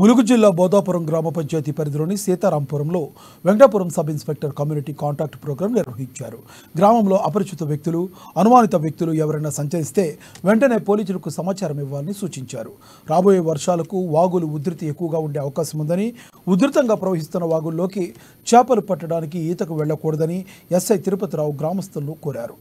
ములుగు జిల్లా బోధాపురం గ్రామ పంచాయతీ పరిధిలోని సీతారాంపురంలో Venkatapuram sub inspector community contact program నిర్వహించారు గ్రామంలో అపరిచిత వ్యక్తులు అనుమానిత వ్యక్తులు ఎవరైనా సంచరిస్తే వెంటనే పోలీసులకు సమాచారం ఇవ్వాలని సూచించారు రాబోయే వర్షాలకు వాగులు ఉధృతి ఎక్కువగా ఉండే అవకాశం ఉందని ఉధృతంగా ప్రవహిస్తున్న వాగుల్లోకి చేపలు పట్టడానికి ఈతకు వెళ్లకూడదని ఎస్ఐ తిరుపతిరావు గ్రామస్తులను కోరారు